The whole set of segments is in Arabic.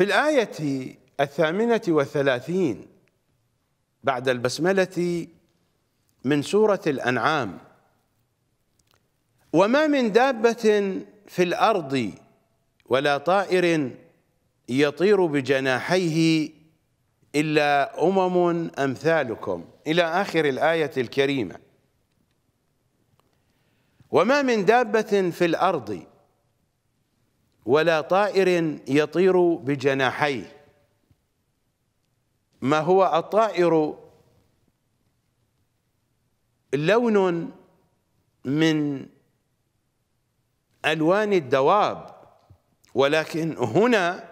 في الآية الثامنة والثلاثين بعد البسملة من سورة الأنعام وما من دابة في الأرض ولا طائر يطير بجناحيه إلا أمم أمثالكم إلى آخر الآية الكريمة وما من دابة في الأرض ولا طائر يطير بجناحيه ما هو الطائر لون من الوان الدواب ولكن هنا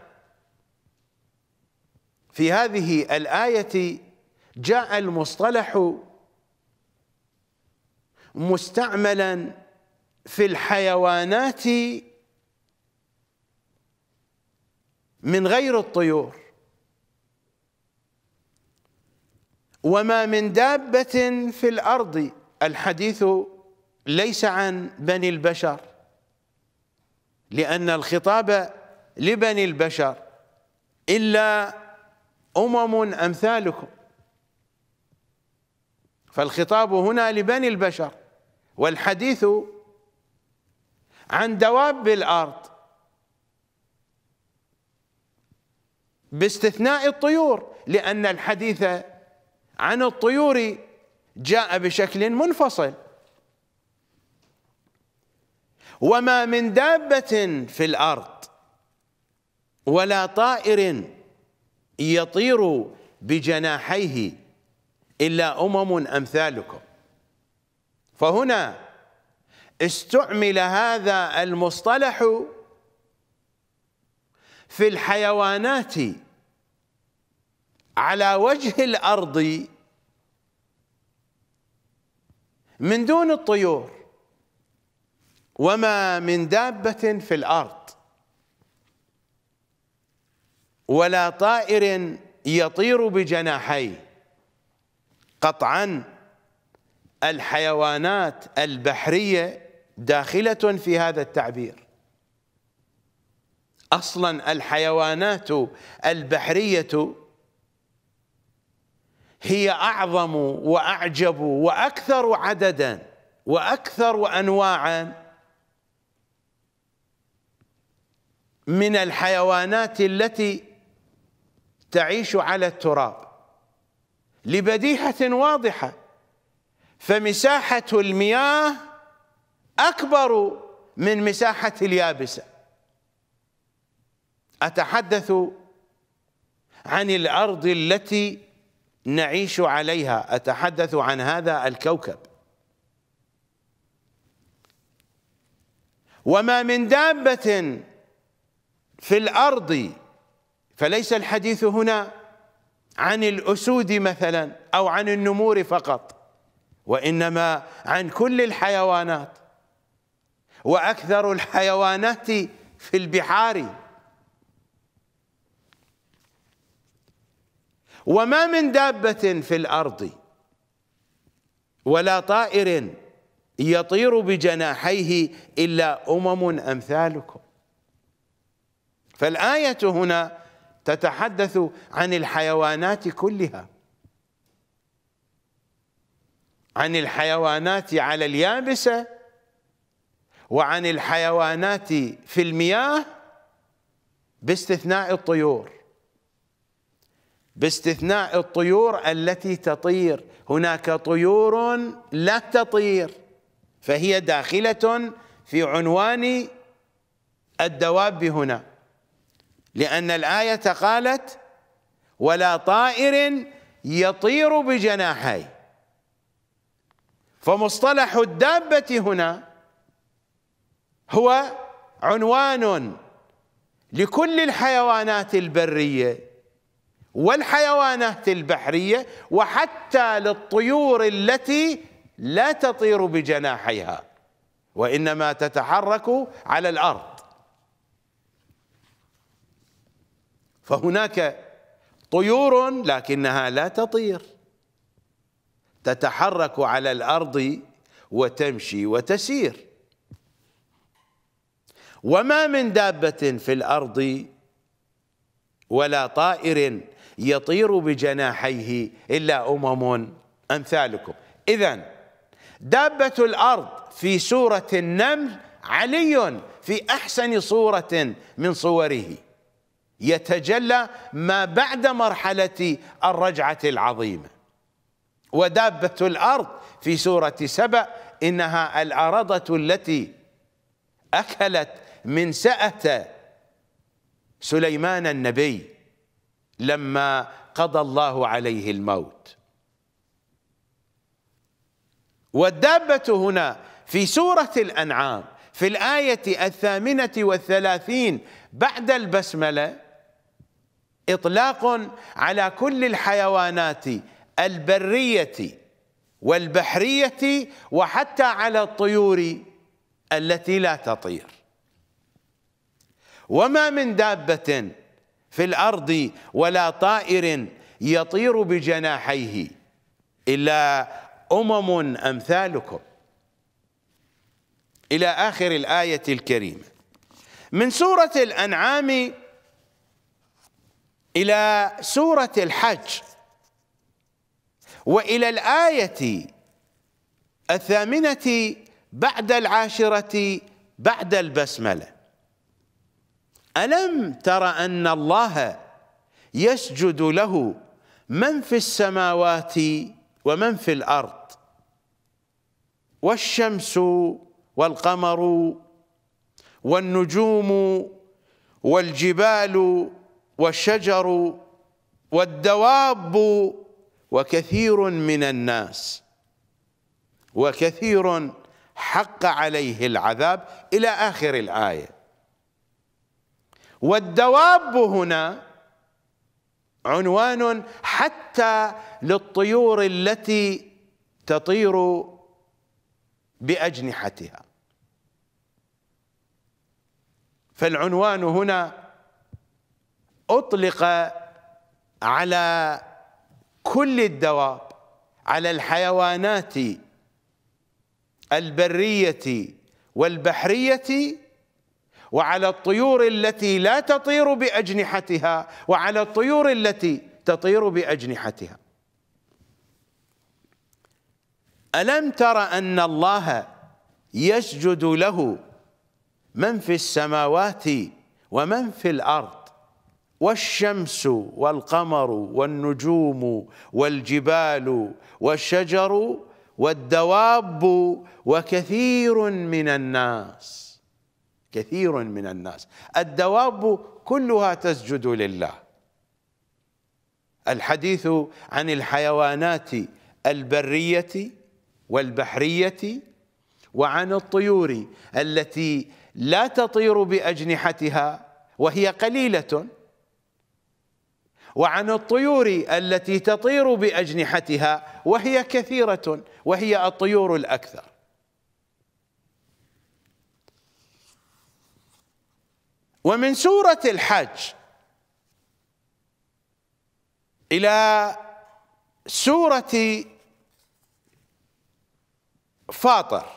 في هذه الايه جاء المصطلح مستعملا في الحيوانات من غير الطيور وما من دابة في الأرض الحديث ليس عن بني البشر لأن الخطاب لبني البشر إلا أمم أمثالكم فالخطاب هنا لبني البشر والحديث عن دواب الأرض باستثناء الطيور لأن الحديث عن الطيور جاء بشكل منفصل وما من دابة في الأرض ولا طائر يطير بجناحيه إلا أمم أمثالكم فهنا استعمل هذا المصطلح في الحيوانات على وجه الارض من دون الطيور وما من دابه في الارض ولا طائر يطير بجناحيه قطعا الحيوانات البحريه داخله في هذا التعبير اصلا الحيوانات البحريه هي اعظم واعجب واكثر عددا واكثر انواعا من الحيوانات التي تعيش على التراب لبديهه واضحه فمساحه المياه اكبر من مساحه اليابسه اتحدث عن الارض التي نعيش عليها اتحدث عن هذا الكوكب وما من دابه في الارض فليس الحديث هنا عن الاسود مثلا او عن النمور فقط وانما عن كل الحيوانات واكثر الحيوانات في البحار وما من دابة في الأرض ولا طائر يطير بجناحيه إلا أمم أمثالكم فالآية هنا تتحدث عن الحيوانات كلها عن الحيوانات على اليابسة وعن الحيوانات في المياه باستثناء الطيور باستثناء الطيور التي تطير هناك طيور لا تطير فهي داخلة في عنوان الدواب هنا لأن الآية قالت ولا طائر يطير بجناحي فمصطلح الدابة هنا هو عنوان لكل الحيوانات البريه والحيوانات البحرية وحتى للطيور التي لا تطير بجناحيها وإنما تتحرك على الأرض فهناك طيور لكنها لا تطير تتحرك على الأرض وتمشي وتسير وما من دابة في الأرض ولا طائر يطير بجناحيه إلا أمم أمثالكم إذا دابة الأرض في سورة النمل علي في أحسن صورة من صوره يتجلى ما بعد مرحلة الرجعة العظيمة ودابة الأرض في سورة سبأ إنها الأرضة التي أكلت من سأة سليمان النبي لما قضى الله عليه الموت والدابة هنا في سورة الأنعام في الآية الثامنة والثلاثين بعد البسملة إطلاق على كل الحيوانات البرية والبحرية وحتى على الطيور التي لا تطير وما من دابة في الارض ولا طائر يطير بجناحيه الا امم امثالكم الى اخر الايه الكريمه من سوره الانعام الى سوره الحج والى الايه الثامنه بعد العاشره بعد البسمله ألم تر أن الله يسجد له من في السماوات ومن في الأرض والشمس والقمر والنجوم والجبال والشجر والدواب وكثير من الناس وكثير حق عليه العذاب إلى آخر الآية والدواب هنا عنوان حتى للطيور التي تطير باجنحتها فالعنوان هنا اطلق على كل الدواب على الحيوانات البريه والبحريه وعلى الطيور التي لا تطير باجنحتها وعلى الطيور التي تطير باجنحتها الم تر ان الله يسجد له من في السماوات ومن في الارض والشمس والقمر والنجوم والجبال والشجر والدواب وكثير من الناس كثير من الناس الدواب كلها تسجد لله الحديث عن الحيوانات البريه والبحريه وعن الطيور التي لا تطير باجنحتها وهي قليله وعن الطيور التي تطير باجنحتها وهي كثيره وهي الطيور الاكثر ومن سورة الحج إلى سورة فاطر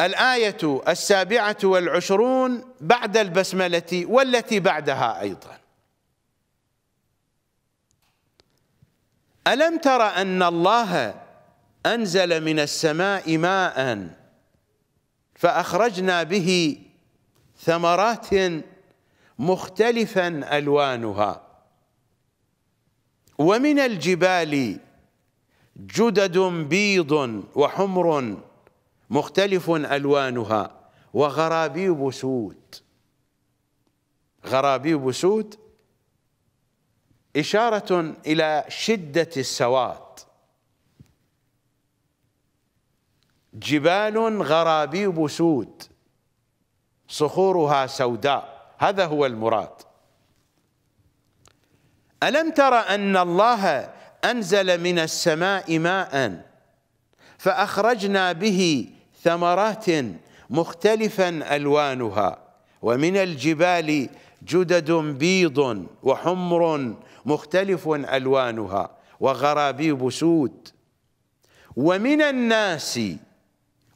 الآية السابعة والعشرون بعد البسملة والتي بعدها أيضا ألم تر أن الله أنزل من السماء ماءً فأخرجنا به ثمرات مختلفا ألوانها ومن الجبال جدد بيض وحمر مختلف ألوانها وغرابيب سود غرابيب سود إشارة إلى شدة السواد جبال غرابيب سود صخورها سوداء هذا هو المراد ألم تر أن الله أنزل من السماء ماء فأخرجنا به ثمرات مختلفا ألوانها ومن الجبال جدد بيض وحمر مختلف ألوانها وغرابيب سود ومن الناس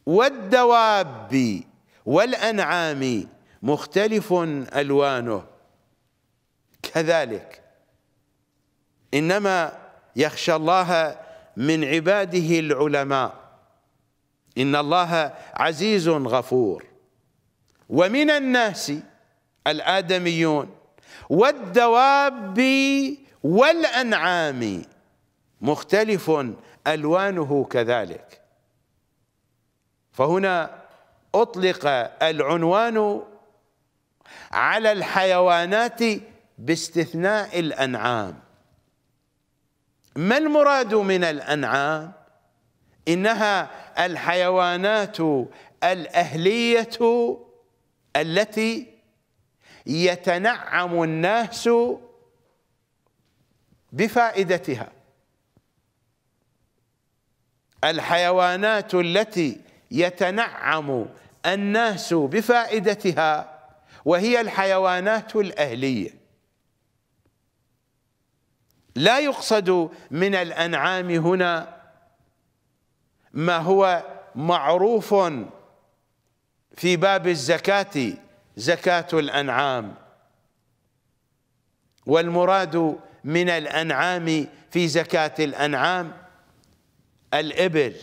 والدواب والأنعام مختلف ألوانه كذلك إنما يخشى الله من عباده العلماء إن الله عزيز غفور ومن الناس الآدميون والدواب والأنعام مختلف ألوانه كذلك فهنا أطلق العنوان على الحيوانات باستثناء الأنعام ما المراد من الأنعام؟ إنها الحيوانات الأهلية التي يتنعم الناس بفائدتها الحيوانات التي يتنعم الناس بفائدتها وهي الحيوانات الأهلية لا يقصد من الأنعام هنا ما هو معروف في باب الزكاة زكاة الأنعام والمراد من الأنعام في زكاة الأنعام الإبل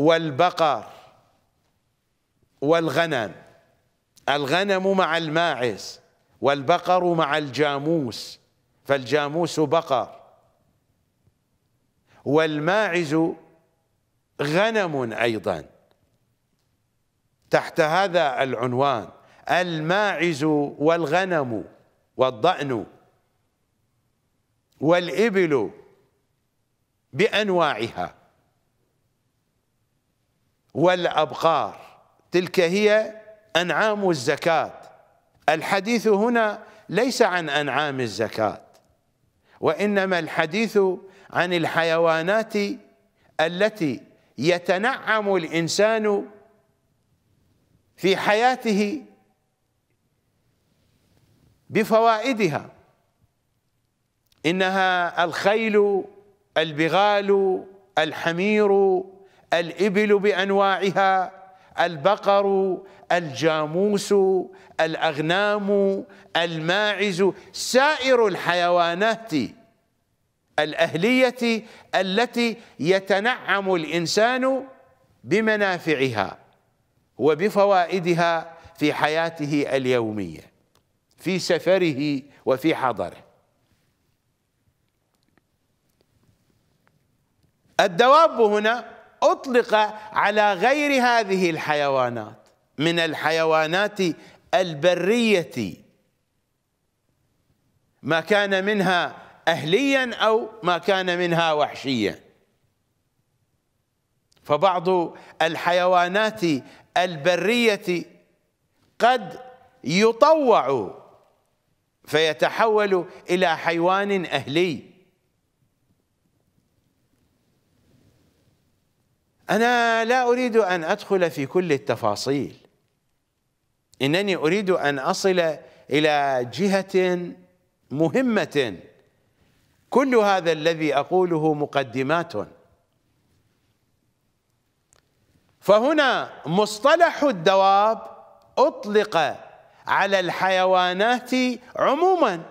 والبقر والغنم الغنم مع الماعز والبقر مع الجاموس فالجاموس بقر والماعز غنم أيضا تحت هذا العنوان الماعز والغنم والضأن والإبل بأنواعها والأبقار تلك هي أنعام الزكاة الحديث هنا ليس عن أنعام الزكاة وإنما الحديث عن الحيوانات التي يتنعم الإنسان في حياته بفوائدها إنها الخيل البغال الحمير الإبل بأنواعها البقر الجاموس الأغنام الماعز سائر الحيوانات الأهلية التي يتنعم الإنسان بمنافعها وبفوائدها في حياته اليومية في سفره وفي حضره الدواب هنا أطلق على غير هذه الحيوانات من الحيوانات البرية ما كان منها أهليا أو ما كان منها وحشيا فبعض الحيوانات البرية قد يطوع فيتحول إلى حيوان أهلي أنا لا أريد أن أدخل في كل التفاصيل إنني أريد أن أصل إلى جهة مهمة كل هذا الذي أقوله مقدمات فهنا مصطلح الدواب أطلق على الحيوانات عموما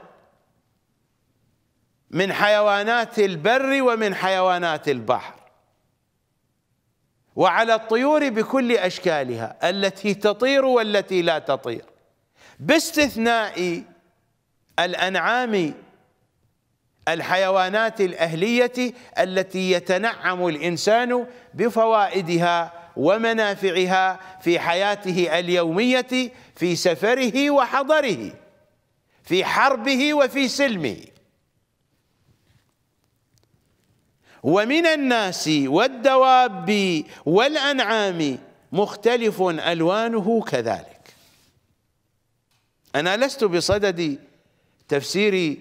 من حيوانات البر ومن حيوانات البحر وعلى الطيور بكل أشكالها التي تطير والتي لا تطير باستثناء الأنعام الحيوانات الأهلية التي يتنعم الإنسان بفوائدها ومنافعها في حياته اليومية في سفره وحضره في حربه وفي سلمه ومن الناس والدواب والأنعام مختلف ألوانه كذلك أنا لست بصدد تفسير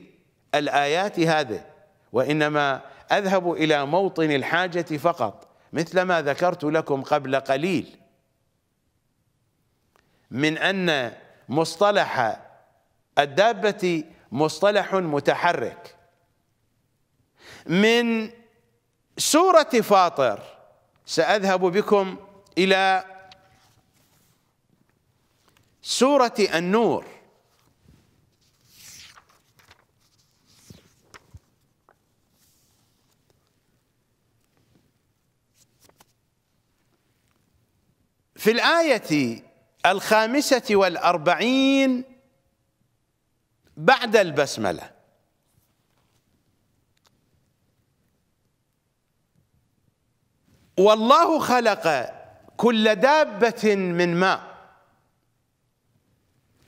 الآيات هذه وإنما أذهب إلى موطن الحاجة فقط مثل ما ذكرت لكم قبل قليل من أن مصطلح الدابة مصطلح متحرك من سورة فاطر سأذهب بكم إلى سورة النور في الآية الخامسة والأربعين بعد البسملة والله خلق كل دابة من ماء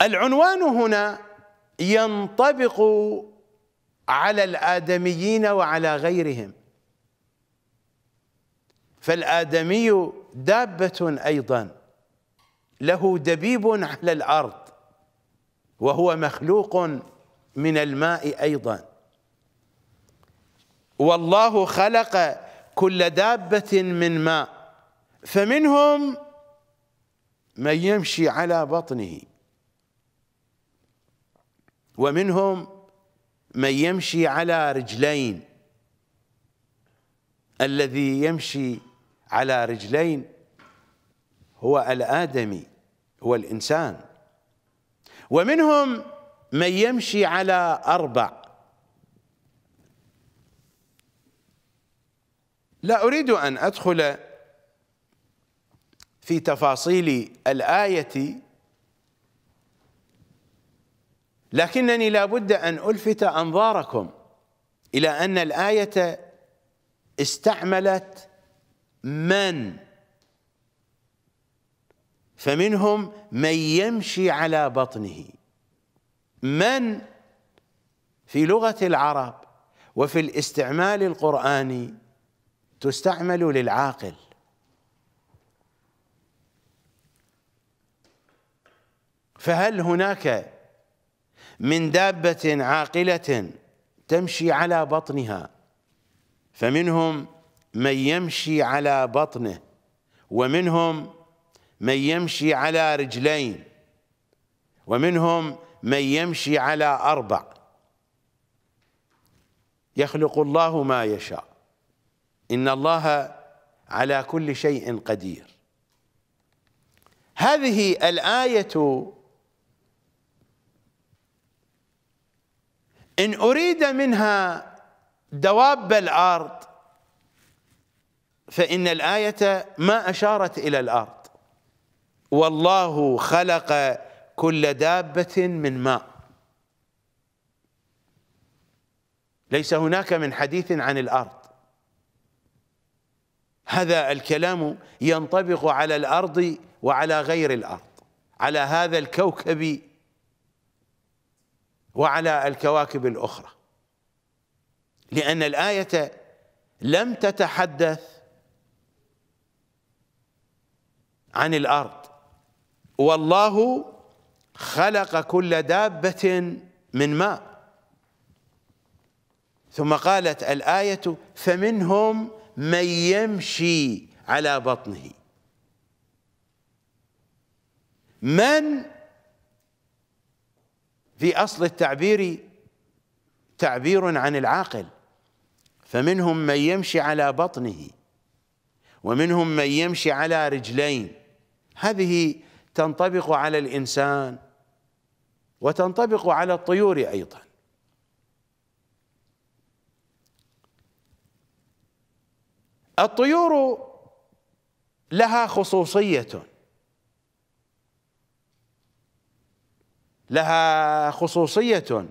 العنوان هنا ينطبق على الآدميين وعلى غيرهم فالآدمي دابة أيضا له دبيب على الأرض وهو مخلوق من الماء أيضا والله خلق كل دابة من ماء فمنهم من يمشي على بطنه ومنهم من يمشي على رجلين الذي يمشي على رجلين هو الآدمي هو الإنسان ومنهم من يمشي على أربع لا أريد أن أدخل في تفاصيل الآية لكنني لابد أن ألفت أنظاركم إلى أن الآية استعملت من فمنهم من يمشي على بطنه من في لغة العرب وفي الاستعمال القرآني تستعمل للعاقل فهل هناك من دابة عاقلة تمشي على بطنها فمنهم من يمشي على بطنه ومنهم من يمشي على رجلين ومنهم من يمشي على أربع يخلق الله ما يشاء إن الله على كل شيء قدير هذه الآية إن أريد منها دواب الأرض فإن الآية ما أشارت إلى الأرض والله خلق كل دابة من ماء ليس هناك من حديث عن الأرض هذا الكلام ينطبق على الأرض وعلى غير الأرض على هذا الكوكب وعلى الكواكب الأخرى لأن الآية لم تتحدث عن الأرض والله خلق كل دابة من ماء ثم قالت الآية فمنهم من يمشي على بطنه من في أصل التعبير تعبير عن العاقل فمنهم من يمشي على بطنه ومنهم من يمشي على رجلين هذه تنطبق على الإنسان وتنطبق على الطيور أيضاً الطيور لها خصوصية لها خصوصية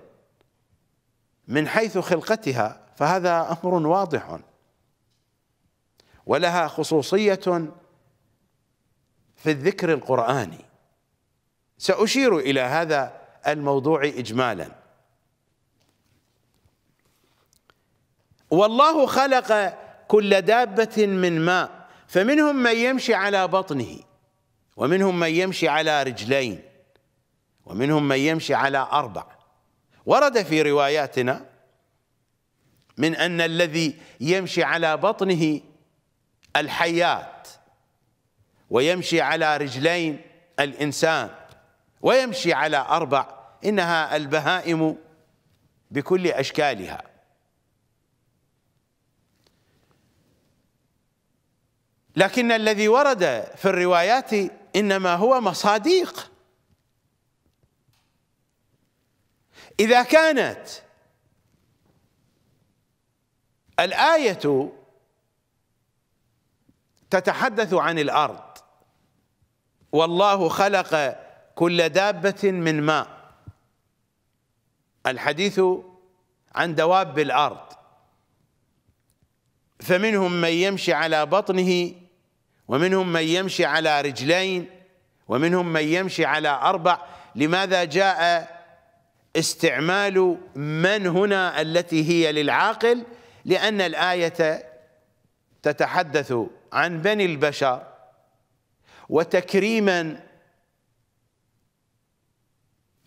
من حيث خلقتها فهذا أمر واضح ولها خصوصية في الذكر القرآني سأشير إلى هذا الموضوع إجمالا والله خلق كل دابة من ماء فمنهم من يمشي على بطنه ومنهم من يمشي على رجلين ومنهم من يمشي على أربع ورد في رواياتنا من أن الذي يمشي على بطنه الحيات ويمشي على رجلين الإنسان ويمشي على أربع إنها البهائم بكل أشكالها لكن الذي ورد في الروايات انما هو مصاديق اذا كانت الايه تتحدث عن الارض والله خلق كل دابه من ماء الحديث عن دواب الارض فمنهم من يمشي على بطنه ومنهم من يمشي على رجلين ومنهم من يمشي على أربع لماذا جاء استعمال من هنا التي هي للعاقل لأن الآية تتحدث عن بني البشر وتكريما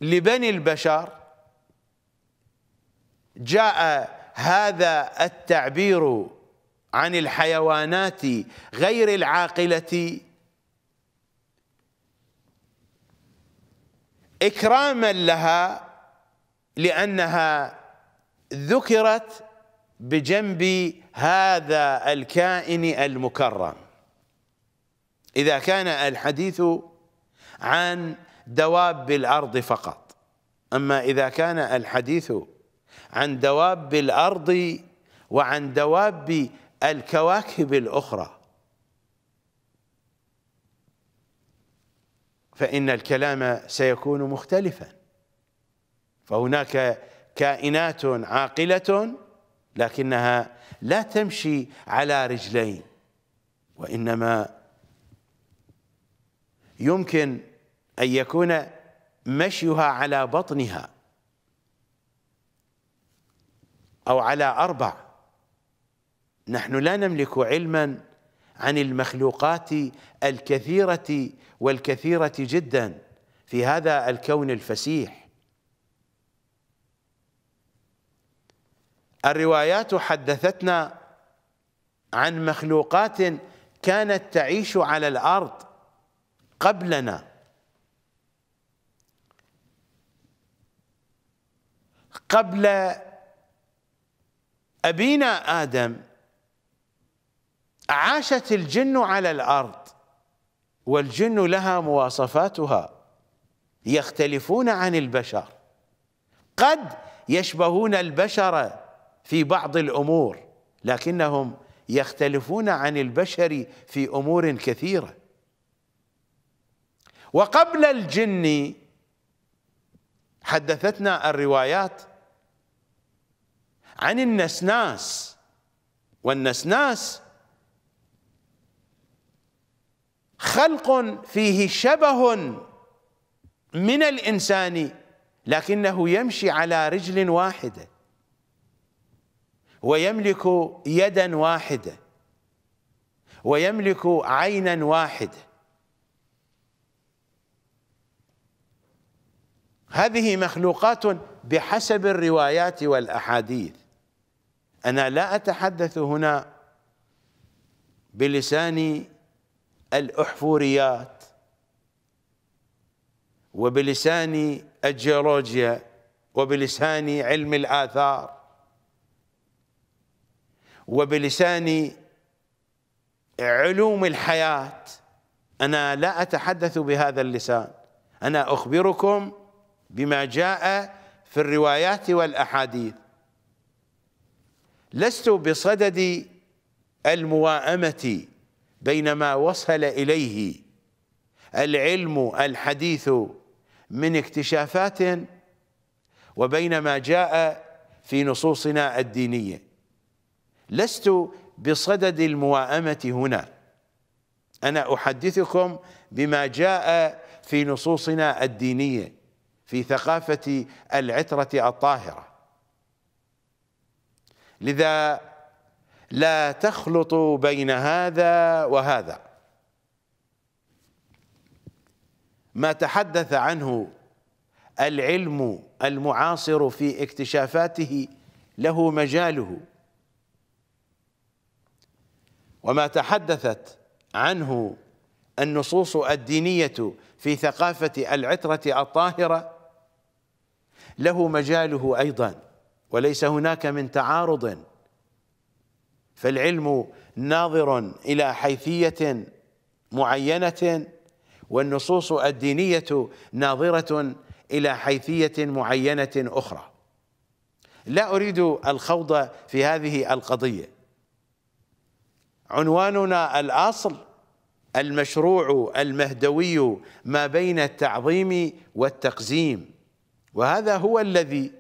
لبني البشر جاء هذا التعبير عن الحيوانات غير العاقلة إكراما لها لأنها ذكرت بجنب هذا الكائن المكرم إذا كان الحديث عن دواب الأرض فقط أما إذا كان الحديث عن دواب الأرض وعن دواب الكواكب الأخرى فإن الكلام سيكون مختلفا فهناك كائنات عاقلة لكنها لا تمشي على رجلين وإنما يمكن أن يكون مشيها على بطنها أو على أربع نحن لا نملك علما عن المخلوقات الكثيرة والكثيرة جدا في هذا الكون الفسيح الروايات حدثتنا عن مخلوقات كانت تعيش على الأرض قبلنا قبل أبينا آدم عاشت الجن على الارض والجن لها مواصفاتها يختلفون عن البشر قد يشبهون البشر في بعض الامور لكنهم يختلفون عن البشر في امور كثيره وقبل الجن حدثتنا الروايات عن النسناس والنسناس خلق فيه شبه من الإنسان لكنه يمشي على رجل واحدة ويملك يدا واحدة ويملك عينا واحدة هذه مخلوقات بحسب الروايات والأحاديث أنا لا أتحدث هنا بلسان الأحفوريات وبلسان الجيولوجيا وبلسان علم الآثار وبلسان علوم الحياة أنا لا أتحدث بهذا اللسان أنا أخبركم بما جاء في الروايات والأحاديث لست بصدد المواءمة بينما وصل إليه العلم الحديث من اكتشافات وبينما جاء في نصوصنا الدينية لست بصدد المواءمة هنا أنا أحدثكم بما جاء في نصوصنا الدينية في ثقافة العترة الطاهرة لذا لا تخلط بين هذا وهذا ما تحدث عنه العلم المعاصر في اكتشافاته له مجاله وما تحدثت عنه النصوص الدينية في ثقافة العترة الطاهرة له مجاله أيضا وليس هناك من تعارض فالعلم ناظر إلى حيثية معينة والنصوص الدينية ناظرة إلى حيثية معينة أخرى لا أريد الخوض في هذه القضية عنواننا الأصل المشروع المهدوي ما بين التعظيم والتقزيم وهذا هو الذي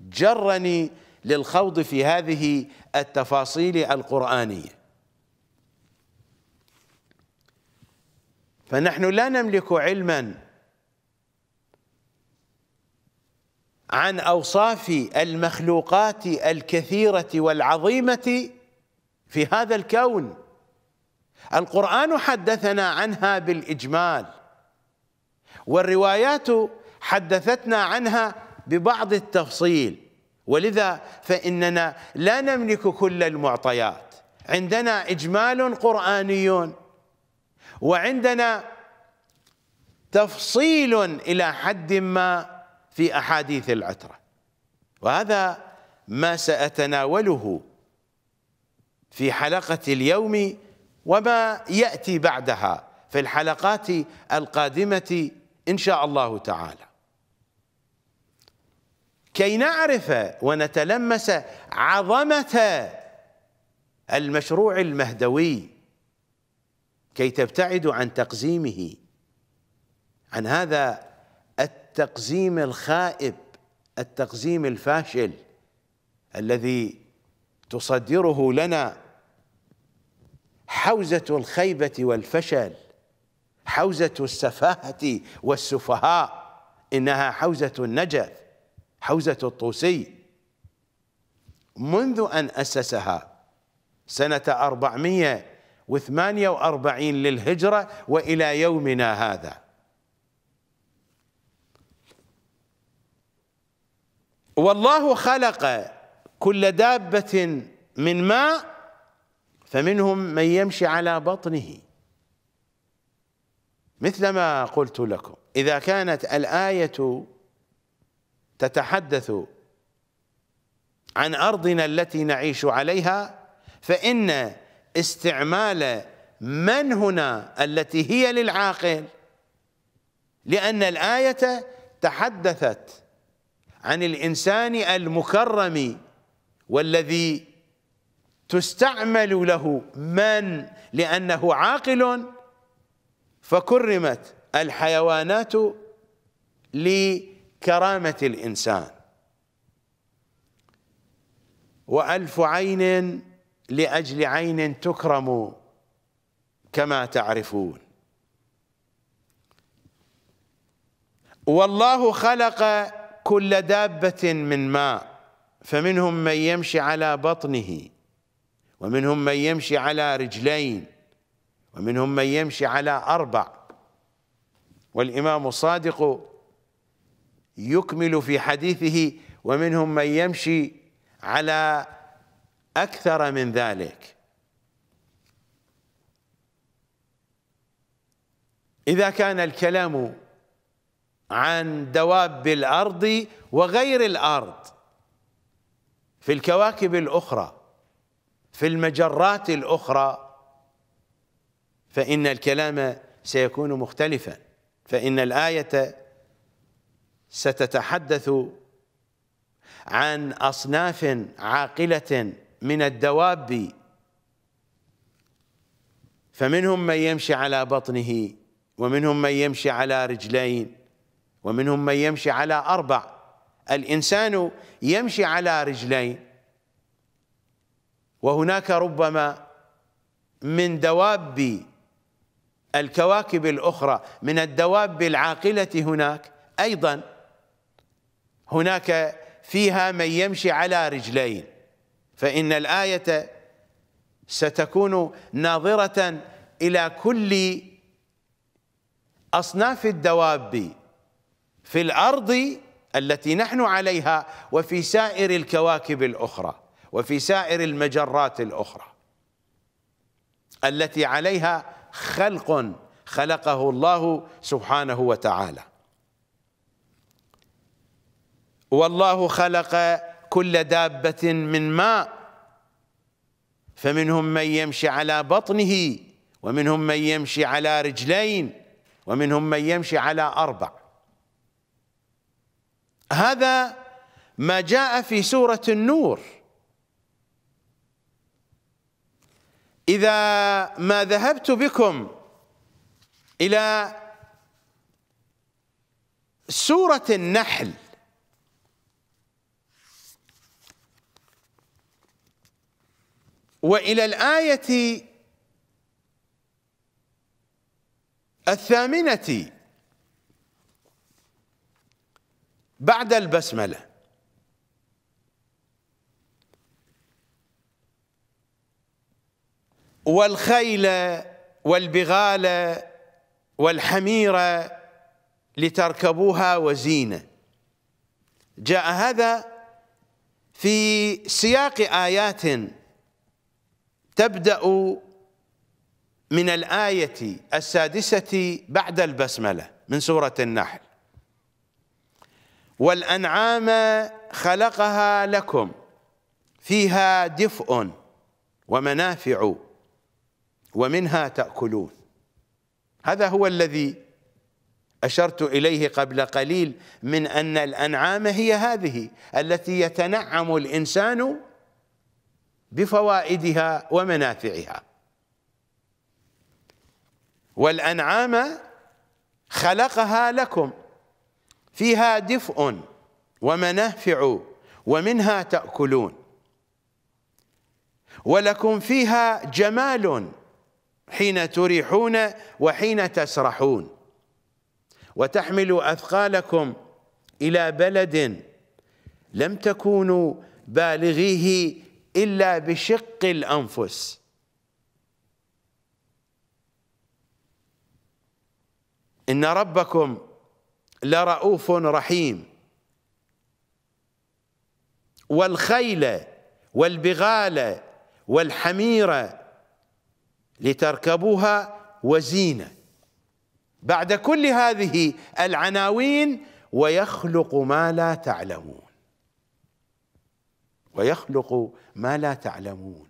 جرني للخوض في هذه التفاصيل القرآنية فنحن لا نملك علما عن أوصاف المخلوقات الكثيرة والعظيمة في هذا الكون القرآن حدثنا عنها بالإجمال والروايات حدثتنا عنها ببعض التفصيل ولذا فإننا لا نملك كل المعطيات عندنا إجمال قرآني وعندنا تفصيل إلى حد ما في أحاديث العترة وهذا ما سأتناوله في حلقة اليوم وما يأتي بعدها في الحلقات القادمة إن شاء الله تعالى كي نعرف ونتلمس عظمة المشروع المهدوي كي تبتعد عن تقزيمه عن هذا التقزيم الخائب التقزيم الفاشل الذي تصدره لنا حوزة الخيبة والفشل حوزة السفاهة والسفهاء إنها حوزة النجف حوزة الطوسي منذ أن أسسها سنة 448 للهجرة وإلى يومنا هذا والله خلق كل دابة من ماء فمنهم من يمشي على بطنه مثل ما قلت لكم إذا كانت الآية تتحدث عن أرضنا التي نعيش عليها فإن استعمال من هنا التي هي للعاقل لأن الآية تحدثت عن الإنسان المكرم والذي تستعمل له من لأنه عاقل فكرمت الحيوانات للعاقل كرامة الإنسان وألف عين لأجل عين تكرم كما تعرفون والله خلق كل دابة من ماء فمنهم من يمشي على بطنه ومنهم من يمشي على رجلين ومنهم من يمشي على أربع والإمام الصادق يكمل في حديثه ومنهم من يمشي على أكثر من ذلك إذا كان الكلام عن دواب الأرض وغير الأرض في الكواكب الأخرى في المجرات الأخرى فإن الكلام سيكون مختلفا فإن الآية ستتحدث عن أصناف عاقلة من الدواب فمنهم من يمشي على بطنه ومنهم من يمشي على رجلين ومنهم من يمشي على أربع الإنسان يمشي على رجلين وهناك ربما من دواب الكواكب الأخرى من الدواب العاقلة هناك أيضاً هناك فيها من يمشي على رجلين فإن الآية ستكون ناظرة إلى كل أصناف الدواب في الأرض التي نحن عليها وفي سائر الكواكب الأخرى وفي سائر المجرات الأخرى التي عليها خلق خلقه الله سبحانه وتعالى والله خلق كل دابة من ماء فمنهم من يمشي على بطنه ومنهم من يمشي على رجلين ومنهم من يمشي على أربع هذا ما جاء في سورة النور إذا ما ذهبت بكم إلى سورة النحل والى الايه الثامنه بعد البسمله والخيل والبغال والحمير لتركبوها وزينه جاء هذا في سياق ايات تبدأ من الآية السادسة بعد البسملة من سورة النحل والأنعام خلقها لكم فيها دفء ومنافع ومنها تأكلون هذا هو الذي أشرت إليه قبل قليل من أن الأنعام هي هذه التي يتنعم الإنسان بفوائدها ومنافعها والأنعام خلقها لكم فيها دفء ومنافع ومنها تأكلون ولكم فيها جمال حين تريحون وحين تسرحون وتحمل أثقالكم إلى بلد لم تكونوا بالغيه إلا بشق الأنفس إن ربكم لرؤوف رحيم والخيل والبغال والحمير لتركبوها وزينة بعد كل هذه العناوين ويخلق ما لا تعلمون ويخلق ما لا تعلمون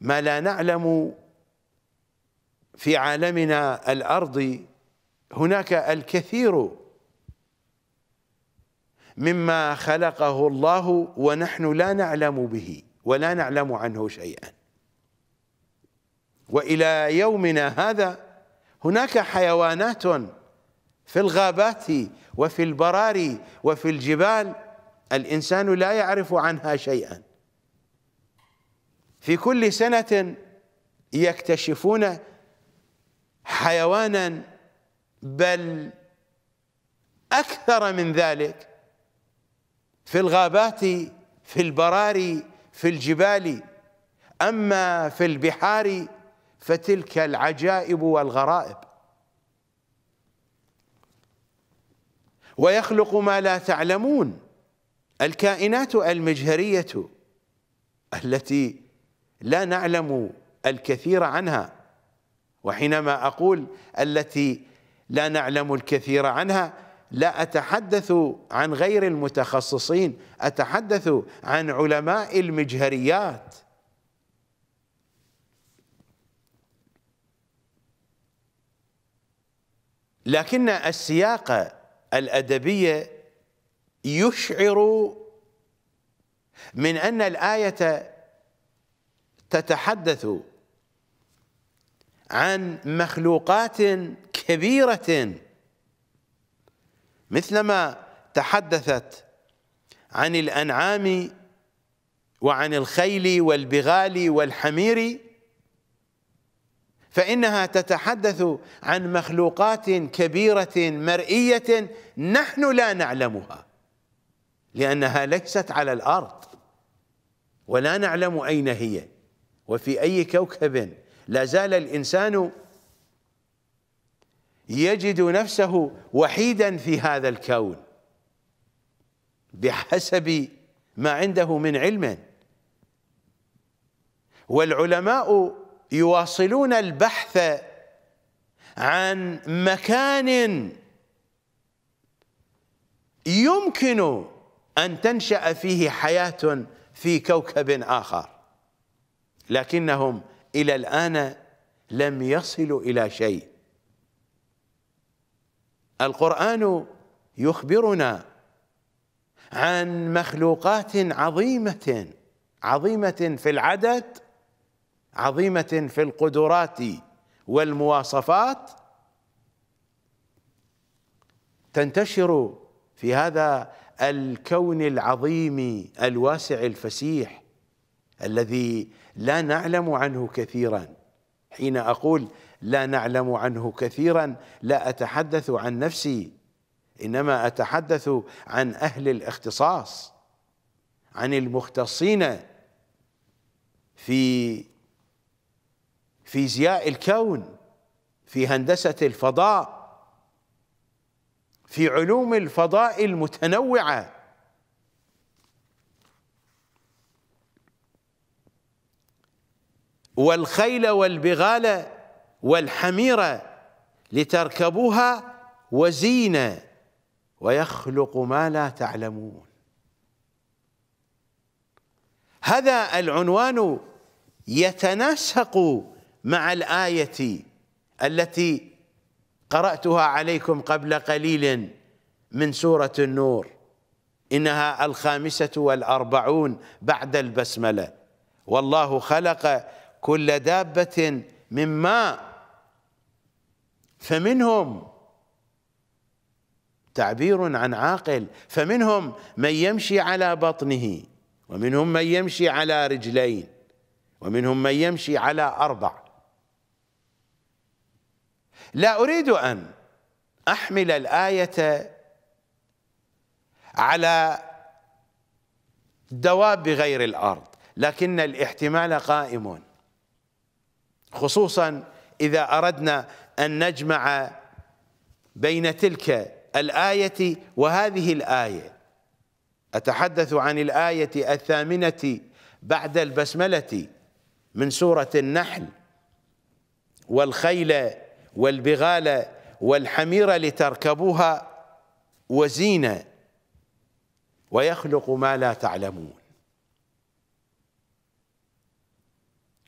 ما لا نعلم في عالمنا الارضي هناك الكثير مما خلقه الله ونحن لا نعلم به ولا نعلم عنه شيئا والى يومنا هذا هناك حيوانات في الغابات وفي البراري وفي الجبال الإنسان لا يعرف عنها شيئا في كل سنة يكتشفون حيوانا بل أكثر من ذلك في الغابات في البراري في الجبال أما في البحار فتلك العجائب والغرائب ويخلق ما لا تعلمون الكائنات المجهرية التي لا نعلم الكثير عنها وحينما أقول التي لا نعلم الكثير عنها لا أتحدث عن غير المتخصصين أتحدث عن علماء المجهريات لكن السياق الأدبية يشعر من أن الآية تتحدث عن مخلوقات كبيرة مثلما تحدثت عن الأنعام وعن الخيل والبغال والحمير فإنها تتحدث عن مخلوقات كبيرة مرئية نحن لا نعلمها لأنها ليست على الأرض ولا نعلم أين هي وفي أي كوكب لا زال الإنسان يجد نفسه وحيدا في هذا الكون بحسب ما عنده من علم والعلماء يواصلون البحث عن مكان يمكن أن تنشأ فيه حياة في كوكب آخر لكنهم إلى الآن لم يصلوا إلى شيء القرآن يخبرنا عن مخلوقات عظيمة عظيمة في العدد عظيمة في القدرات والمواصفات تنتشر في هذا الكون العظيم الواسع الفسيح الذي لا نعلم عنه كثيرا حين أقول لا نعلم عنه كثيرا لا أتحدث عن نفسي إنما أتحدث عن أهل الاختصاص عن المختصين في فيزياء الكون في هندسة الفضاء في علوم الفضاء المتنوعه والخيل والبغال والحمير لتركبوها وزينه ويخلق ما لا تعلمون هذا العنوان يتناسق مع الايه التي قرأتها عليكم قبل قليل من سورة النور إنها الخامسة والأربعون بعد البسملة والله خلق كل دابة من ماء فمنهم تعبير عن عاقل فمنهم من يمشي على بطنه ومنهم من يمشي على رجلين ومنهم من يمشي على أربع لا أريد أن أحمل الآية على دواب غير الأرض لكن الاحتمال قائم خصوصا إذا أردنا أن نجمع بين تلك الآية وهذه الآية أتحدث عن الآية الثامنة بعد البسملة من سورة النحل والخيل والبغال والحمير لتركبوها وزينة ويخلق ما لا تعلمون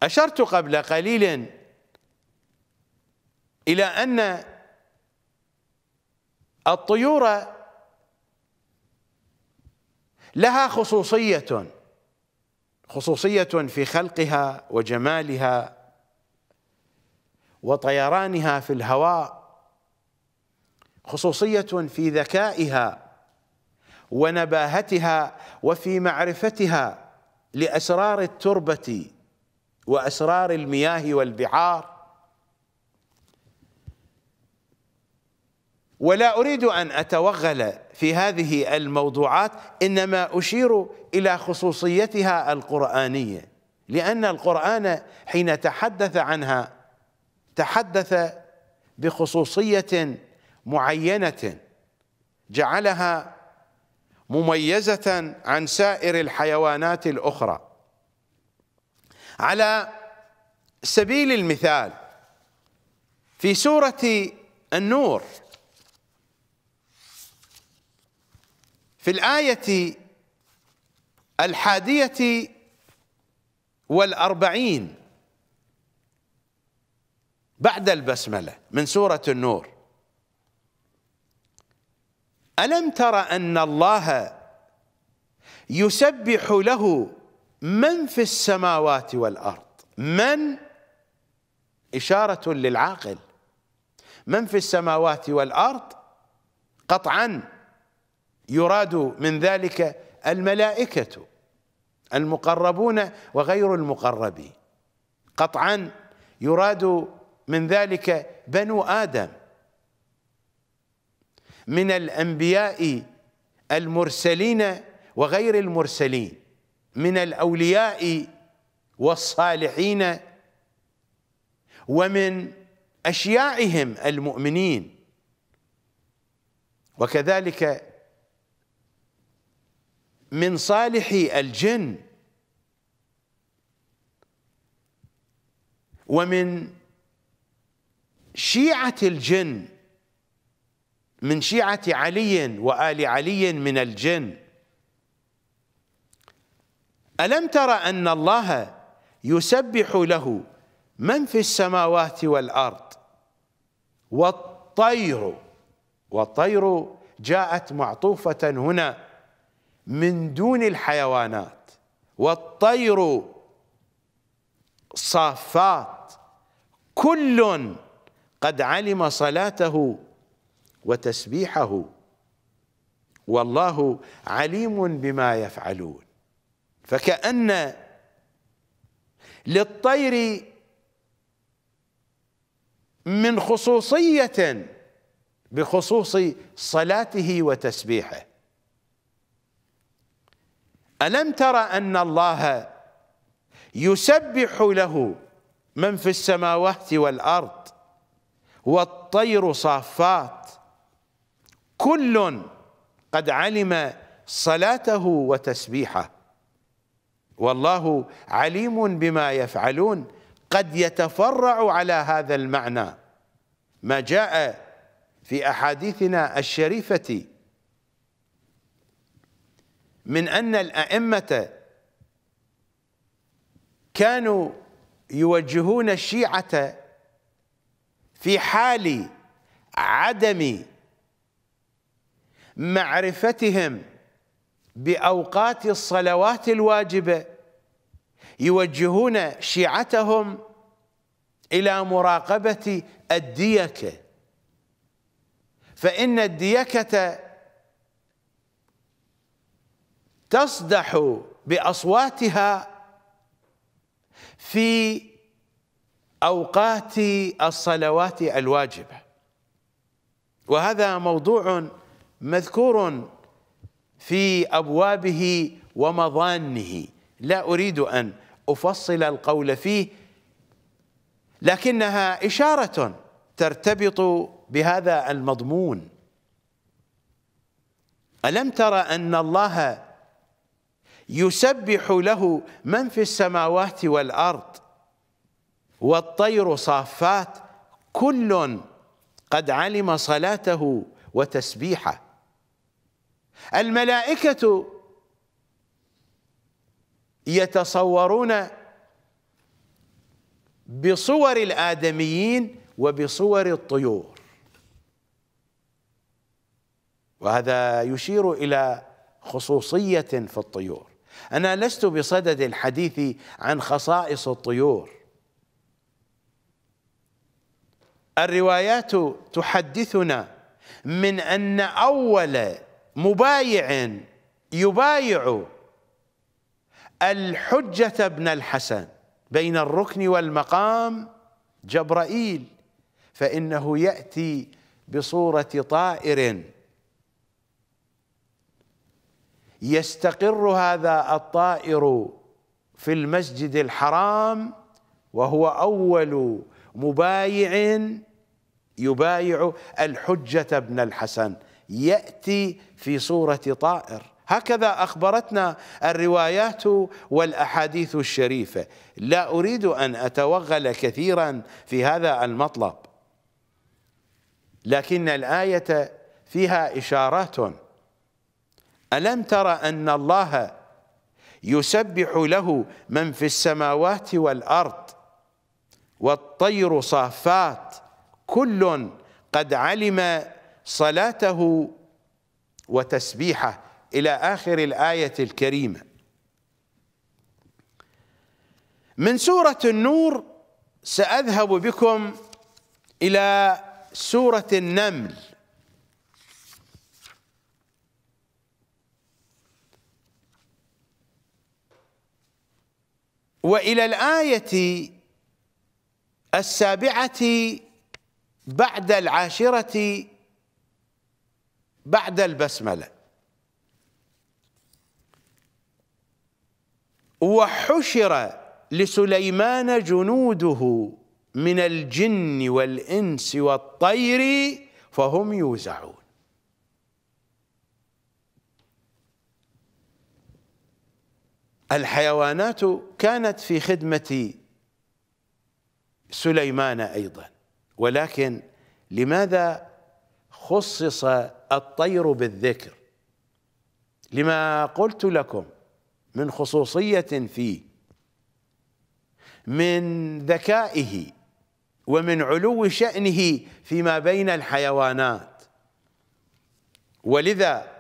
أشرت قبل قليل إلى أن الطيور لها خصوصية خصوصية في خلقها وجمالها وطيرانها في الهواء خصوصيه في ذكائها ونباهتها وفي معرفتها لاسرار التربه واسرار المياه والبحار ولا اريد ان اتوغل في هذه الموضوعات انما اشير الى خصوصيتها القرانيه لان القران حين تحدث عنها تحدث بخصوصية معينة جعلها مميزة عن سائر الحيوانات الأخرى على سبيل المثال في سورة النور في الآية الحادية والأربعين بعد البسملة من سورة النور ألم تر أن الله يسبح له من في السماوات والأرض من إشارة للعاقل من في السماوات والأرض قطعا يراد من ذلك الملائكة المقربون وغير المقربين قطعا يراد من ذلك بنو آدم من الأنبياء المرسلين وغير المرسلين من الأولياء والصالحين ومن أشياعهم المؤمنين وكذلك من صالح الجن ومن شيعة الجن من شيعة علي وآل علي من الجن ألم تر أن الله يسبح له من في السماوات والأرض والطير والطير جاءت معطوفة هنا من دون الحيوانات والطير صافات كلٌّ قد علم صلاته وتسبيحه والله عليم بما يفعلون فكأن للطير من خصوصية بخصوص صلاته وتسبيحه ألم ترى أن الله يسبح له من في السماوات والأرض والطير صافات كل قد علم صلاته وتسبيحه والله عليم بما يفعلون قد يتفرع على هذا المعنى ما جاء في احاديثنا الشريفه من ان الائمه كانوا يوجهون الشيعه في حال عدم معرفتهم باوقات الصلوات الواجبه يوجهون شيعتهم الى مراقبه الديكه فان الديكه تصدح باصواتها في أوقات الصلوات الواجبة وهذا موضوع مذكور في أبوابه ومظانه لا أريد أن أفصل القول فيه لكنها إشارة ترتبط بهذا المضمون ألم ترى أن الله يسبح له من في السماوات والأرض والطير صافات كل قد علم صلاته وتسبيحه الملائكه يتصورون بصور الادميين وبصور الطيور وهذا يشير الى خصوصيه في الطيور انا لست بصدد الحديث عن خصائص الطيور الروايات تحدثنا من أن أول مبايع يبايع الحجة بن الحسن بين الركن والمقام جبرائيل فإنه يأتي بصورة طائر يستقر هذا الطائر في المسجد الحرام وهو أول مبايع يبايع الحجة بن الحسن يأتي في صورة طائر هكذا أخبرتنا الروايات والأحاديث الشريفة لا أريد أن أتوغل كثيرا في هذا المطلب لكن الآية فيها إشارات ألم تر أن الله يسبح له من في السماوات والأرض والطير صافات كل قد علم صلاته وتسبيحه إلى آخر الآية الكريمة من سورة النور سأذهب بكم إلى سورة النمل وإلى الآية السابعة بعد العاشرة بعد البسملة وحشر لسليمان جنوده من الجن والإنس والطير فهم يوزعون الحيوانات كانت في خدمة سليمان ايضا ولكن لماذا خصص الطير بالذكر لما قلت لكم من خصوصيه فيه من ذكائه ومن علو شانه فيما بين الحيوانات ولذا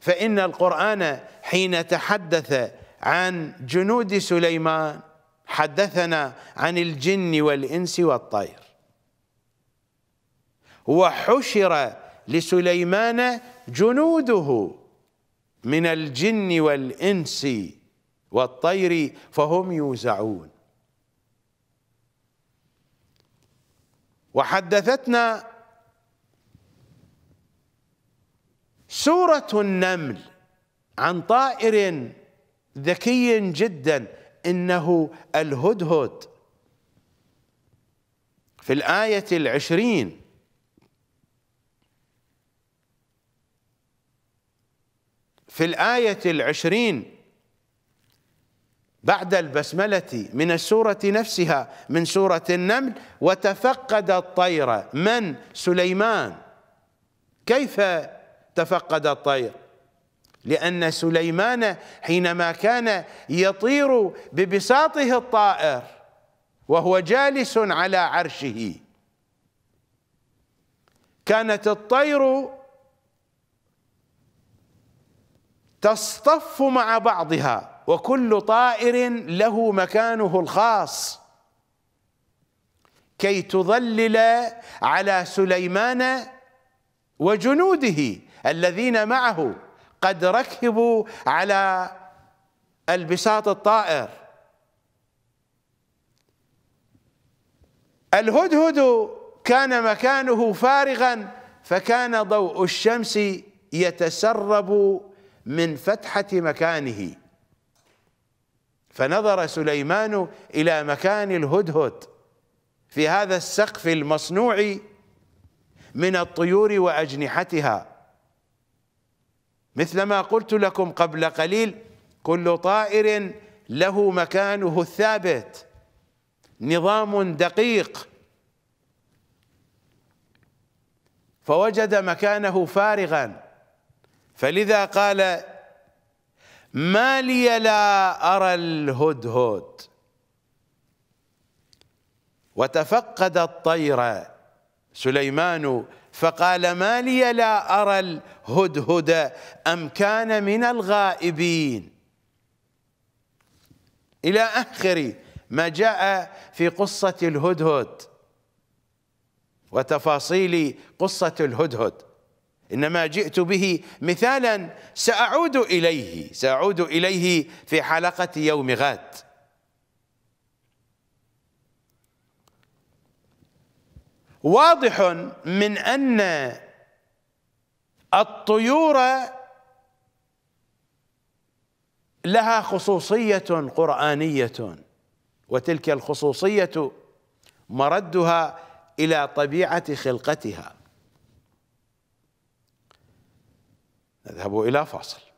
فان القران حين تحدث عن جنود سليمان حدثنا عن الجن والإنس والطير وحشر لسليمان جنوده من الجن والإنس والطير فهم يوزعون وحدثتنا سورة النمل عن طائر ذكي جدا إنه الهدهد في الآية العشرين في الآية العشرين بعد البسملة من السورة نفسها من سورة النمل وتفقد الطير من سليمان كيف تفقد الطير لأن سليمان حينما كان يطير ببساطه الطائر وهو جالس على عرشه كانت الطير تصطف مع بعضها وكل طائر له مكانه الخاص كي تظلل على سليمان وجنوده الذين معه قد ركبوا على البساط الطائر الهدهد كان مكانه فارغا فكان ضوء الشمس يتسرب من فتحة مكانه فنظر سليمان إلى مكان الهدهد في هذا السقف المصنوع من الطيور وأجنحتها مثلما قلت لكم قبل قليل كل طائر له مكانه الثابت نظام دقيق فوجد مكانه فارغا فلذا قال ما لي لا أرى الهدهد وتفقد الطير سليمان فقال ما لي لا أرى الهدهد أم كان من الغائبين إلى آخر ما جاء في قصة الهدهد وتفاصيل قصة الهدهد إنما جئت به مثالا سأعود إليه سأعود إليه في حلقة يوم غد واضح من ان الطيور لها خصوصيه قرانيه وتلك الخصوصيه مردها الى طبيعه خلقتها نذهب الى فاصل